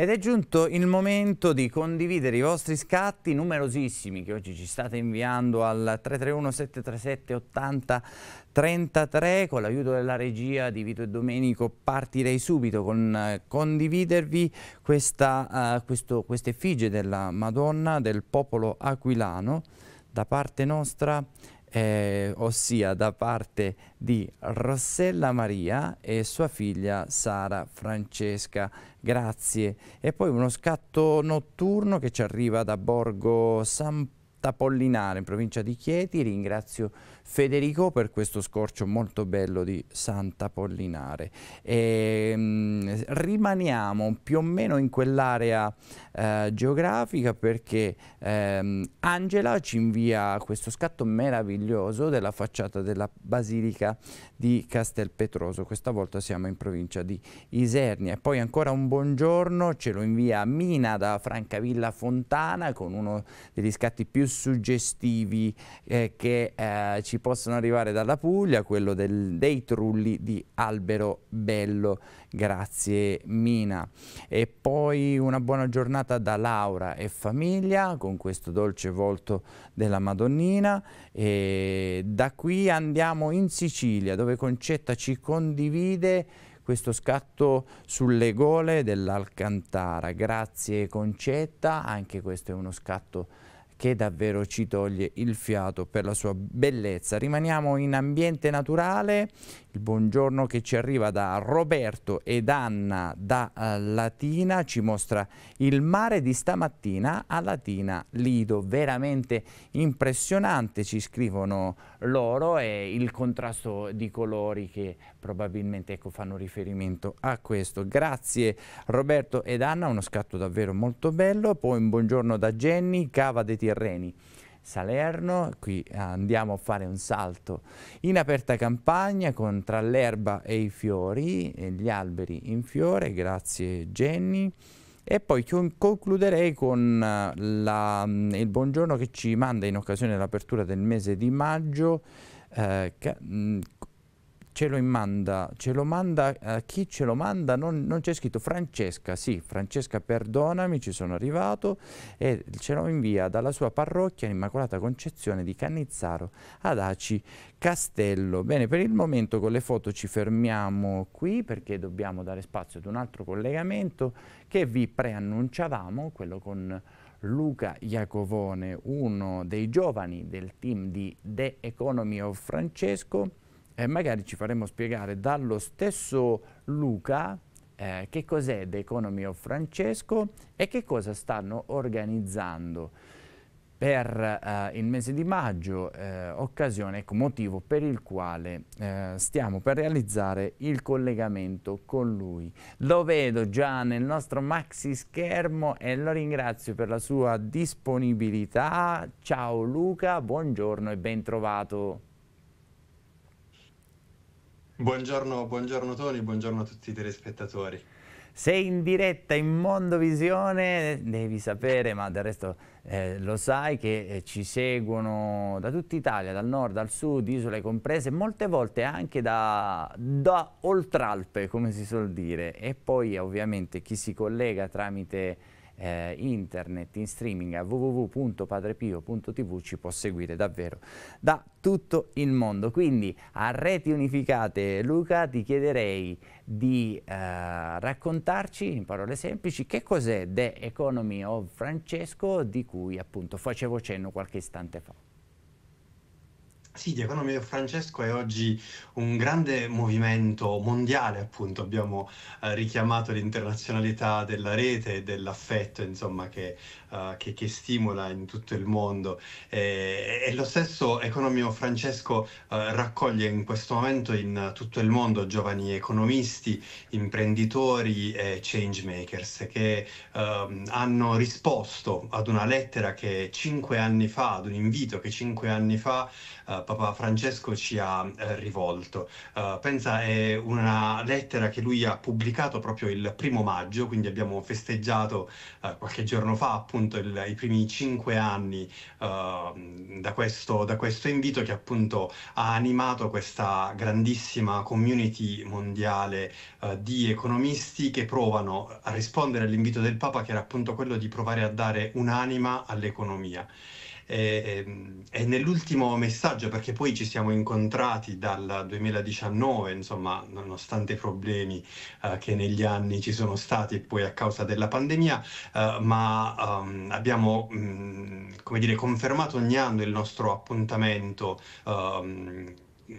Ed è giunto il momento di condividere i vostri scatti numerosissimi che oggi ci state inviando al 331 737 80 33 con l'aiuto della regia di Vito e Domenico partirei subito con eh, condividervi questa eh, questo, quest effigie della Madonna del popolo aquilano da parte nostra eh, ossia da parte di Rossella Maria e sua figlia Sara Francesca. Grazie. E poi uno scatto notturno che ci arriva da Borgo Santapollinare in provincia di Chieti. Ringrazio Federico per questo scorcio molto bello di Santa Pollinare. E, ehm, mh, rimaniamo più o meno in quell'area eh, geografica perché ehm, Angela ci invia questo scatto meraviglioso della facciata della Basilica di Castelpetroso. Questa volta siamo in provincia di Isernia. E poi ancora un buongiorno ce lo invia Mina da Francavilla Fontana con uno degli scatti più suggestivi eh, che eh, ci ci possono arrivare dalla Puglia, quello del, dei trulli di Albero Bello. Grazie Mina. E poi una buona giornata da Laura e famiglia con questo dolce volto della Madonnina. E da qui andiamo in Sicilia dove Concetta ci condivide questo scatto sulle gole dell'Alcantara. Grazie Concetta, anche questo è uno scatto che davvero ci toglie il fiato per la sua bellezza. Rimaniamo in ambiente naturale, il buongiorno che ci arriva da Roberto ed Anna da eh, Latina ci mostra il mare di stamattina a Latina Lido, veramente impressionante ci scrivono loro e il contrasto di colori che probabilmente ecco, fanno riferimento a questo. Grazie Roberto ed Anna, uno scatto davvero molto bello, poi un buongiorno da Jenny, Cava dei Tirreni. Salerno, qui eh, andiamo a fare un salto in aperta campagna con tra l'erba e i fiori, e gli alberi in fiore, grazie Jenny. E poi concluderei con eh, la, mm, il buongiorno che ci manda in occasione dell'apertura del mese di maggio eh, mm, ce lo manda, ce eh, lo manda a chi ce lo manda, non, non c'è scritto Francesca, sì, Francesca perdonami, ci sono arrivato e ce lo invia dalla sua parrocchia Immacolata Concezione di Cannizzaro ad Aci Castello. Bene, per il momento con le foto ci fermiamo qui perché dobbiamo dare spazio ad un altro collegamento che vi preannunciavamo, quello con Luca Iacovone, uno dei giovani del team di The Economy of Francesco e magari ci faremo spiegare dallo stesso Luca eh, che cos'è The Economy of Francesco e che cosa stanno organizzando per eh, il mese di maggio, eh, occasione, ecco, motivo per il quale eh, stiamo per realizzare il collegamento con lui. Lo vedo già nel nostro maxi schermo e lo ringrazio per la sua disponibilità. Ciao Luca, buongiorno e ben trovato. Buongiorno, buongiorno Tony, buongiorno a tutti i telespettatori. Sei in diretta in Mondovisione, devi sapere, ma del resto eh, lo sai, che eh, ci seguono da tutta Italia, dal nord al sud, isole comprese, molte volte anche da, da Oltralpe, come si suol dire. E poi ovviamente chi si collega tramite eh, internet, in streaming a www.padrepio.tv ci può seguire davvero da tutto il mondo. Quindi a Reti Unificate Luca ti chiederei di eh, raccontarci in parole semplici che cos'è The Economy of Francesco di cui appunto facevo cenno qualche istante fa. Sì, di Economy of Francesco è oggi un grande movimento mondiale, appunto, abbiamo eh, richiamato l'internazionalità della rete e dell'affetto, insomma, che, uh, che, che, stimola in tutto il mondo. E, e lo stesso economio Francesco uh, raccoglie in questo momento in tutto il mondo giovani economisti, imprenditori e change makers che uh, hanno risposto ad una lettera che cinque anni fa, ad un invito che cinque anni fa eh, Papa Francesco ci ha eh, rivolto. Uh, pensa è una lettera che lui ha pubblicato proprio il primo maggio, quindi abbiamo festeggiato uh, qualche giorno fa appunto il, i primi cinque anni uh, da, questo, da questo invito che appunto ha animato questa grandissima community mondiale eh, di economisti che provano a rispondere all'invito del Papa che era appunto quello di provare a dare un'anima all'economia. E, ehm, e nell'ultimo messaggio, perché poi ci siamo incontrati dal 2019, insomma, nonostante i problemi uh, che negli anni ci sono stati poi a causa della pandemia, uh, ma um, abbiamo, mh, mm, come dire, confermato ogni anno il nostro appuntamento. Um,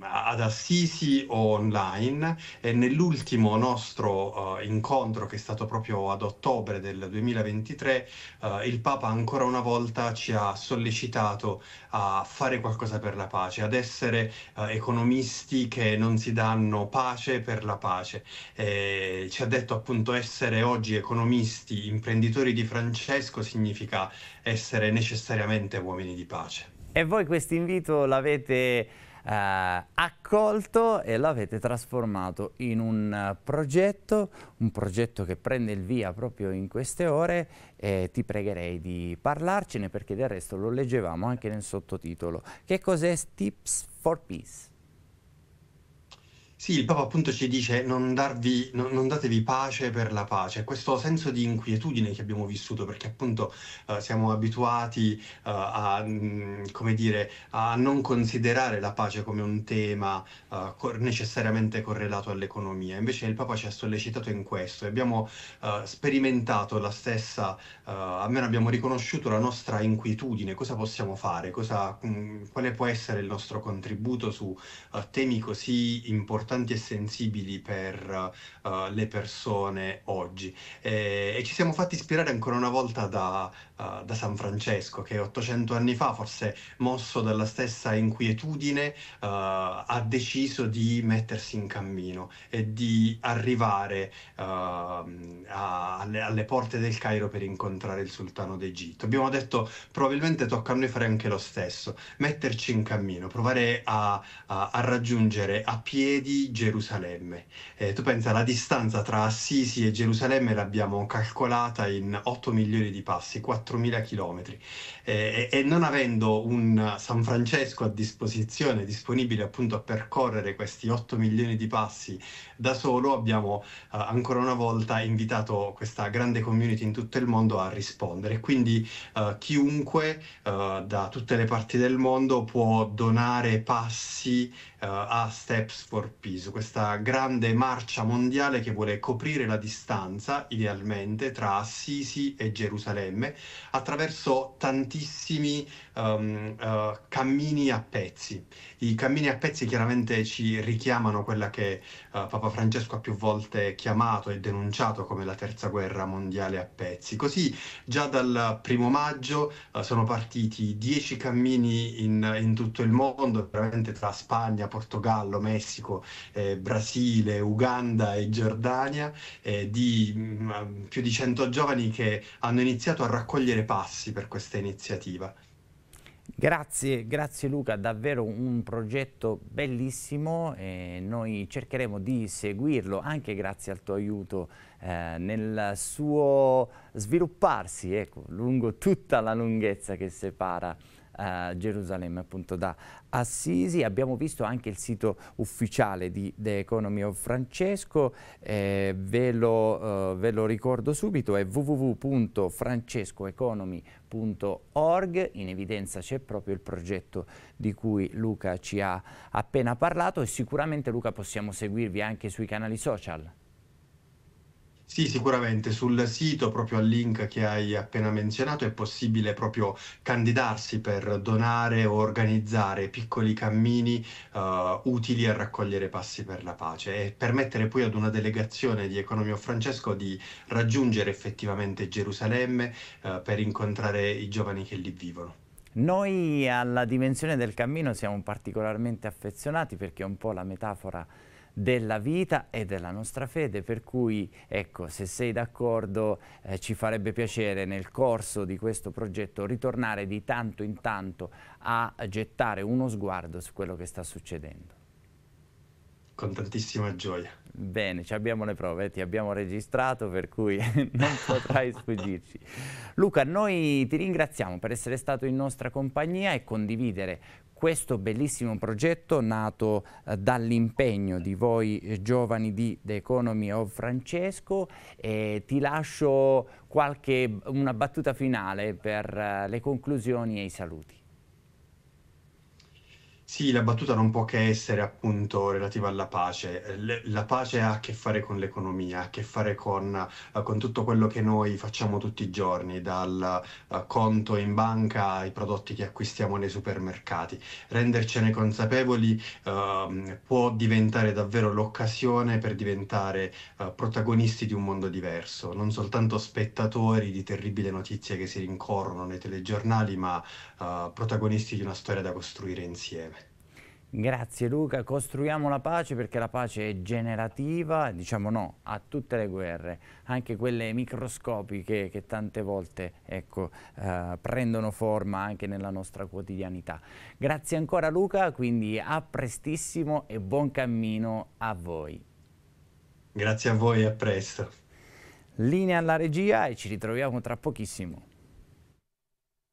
ad Assisi o online e nell'ultimo nostro uh, incontro che è stato proprio ad ottobre del 2023 uh, eh, il Papa ancora una volta ci ha sollecitato a fare qualcosa per la pace, ad essere uh, economisti che non si danno pace per la pace. E ci ha detto appunto essere oggi economisti, imprenditori di Francesco significa essere necessariamente uomini di pace. E voi questo invito l'avete eh, accolto e l'avete trasformato in un eh, progetto, un progetto che prende il via proprio in queste ore e ti pregherei di parlarcene perché del resto lo leggevamo anche nel sottotitolo. Che cos'è Tips for Peace? Sì, il Papa appunto ci dice non, darvi, non, non, datevi pace per la pace, questo senso di inquietudine che abbiamo vissuto perché appunto eh, siamo abituati eh, a, mh, mm, dire, a, non considerare la pace come un tema eh, cor- necessariamente correlato all'economia, invece il Papa ci ha sollecitato in questo e abbiamo eh, sperimentato la stessa, eh, almeno abbiamo riconosciuto la nostra inquietudine, cosa possiamo fare, cosa, mh, mm, quale può essere il nostro contributo su eh, temi così importanti importanti e sensibili per uh, le persone oggi. E, e, ci siamo fatti ispirare ancora una volta da, uh, da, San Francesco, che 800 anni fa, forse mosso dalla stessa inquietudine, uh, ha deciso di mettersi in cammino e di arrivare a, alle, alle porte del Cairo per incontrare il sultano d'Egitto. Abbiamo detto probabilmente tocca a noi fare anche lo stesso, metterci in cammino, provare a, a, a raggiungere a piedi di Gerusalemme. Eh, tu pensa, la distanza tra Assisi e Gerusalemme l'abbiamo calcolata in 8 milioni di passi, 4.000 chilometri. Eh, e, non avendo un San Francesco a disposizione, disponibile appunto a percorrere questi 8 milioni di passi da solo, abbiamo eh, ancora una volta invitato questa grande community in tutto il mondo a rispondere. Quindi eh, chiunque eh, da tutte le parti del mondo può donare passi eh, a Steps for Piso, questa grande marcia mondiale che vuole coprire la distanza, idealmente, tra Assisi e Gerusalemme attraverso tantissimi um, uh, cammini a pezzi. I cammini a pezzi chiaramente ci richiamano quella che uh, Papa Francesco ha più volte chiamato e denunciato come la terza guerra mondiale a pezzi. Così già dal primo maggio uh, sono partiti dieci cammini in, in tutto il mondo, veramente tra Spagna, Portogallo, Messico, eh, Brasile, Uganda e Giordania, eh, di mh, mm, più di 100 giovani che hanno iniziato a raccogliere passi per questa iniziativa. Grazie, grazie Luca, davvero un progetto bellissimo e noi cercheremo di seguirlo anche grazie al tuo aiuto eh, nel suo svilupparsi ecco, lungo tutta la lunghezza che separa eh, Gerusalemme, appunto da Assisi. Abbiamo visto anche il sito ufficiale di The Economy of Francesco, eh, ve, lo, eh, ve lo ricordo subito, è www.francescoeconomy.org, in evidenza c'è proprio il progetto di cui Luca ci ha appena parlato e sicuramente Luca possiamo seguirvi anche sui canali social. Sì, sicuramente. Sul sito, proprio al link che hai appena menzionato, è possibile proprio candidarsi per donare o organizzare piccoli cammini eh, utili a raccogliere passi per la pace e permettere poi ad una delegazione di Economio Francesco di raggiungere effettivamente Gerusalemme eh, per incontrare i giovani che lì vivono. Noi alla dimensione del cammino siamo particolarmente affezionati perché è un po' la metafora della vita e della nostra fede, per cui ecco, se sei d'accordo eh, ci farebbe piacere nel corso di questo progetto ritornare di tanto in tanto a gettare uno sguardo su quello che sta succedendo. Con tantissima gioia. Bene, ci abbiamo le prove, eh, ti abbiamo registrato per cui non potrai sfuggirci. Luca, noi ti ringraziamo per essere stato in nostra compagnia e condividere questo bellissimo progetto nato eh, dall'impegno di voi eh, giovani di The Economy of Francesco. Eh, ti lascio qualche, una battuta finale per eh, le conclusioni e i saluti. Sì, la battuta non può che essere appunto relativa alla pace. Le- La pace ha a che fare con l'economia, ha a che fare con, eh, con tutto quello che noi facciamo tutti i giorni, dal eh, conto in banca ai prodotti che acquistiamo nei supermercati. Rendercene consapevoli ehm, può diventare davvero l'occasione per diventare eh, protagonisti di un mondo diverso, non soltanto spettatori di terribili notizie che si rincorrono nei telegiornali, ma eh, protagonisti di una storia da costruire insieme. Grazie Luca, costruiamo la pace perché la pace è generativa, diciamo no, a tutte le guerre, anche quelle microscopiche che tante volte ecco, eh, prendono forma anche nella nostra quotidianità. Grazie ancora Luca, quindi a prestissimo e buon cammino a voi. Grazie a voi e a presto. Linea alla regia e ci ritroviamo tra pochissimo.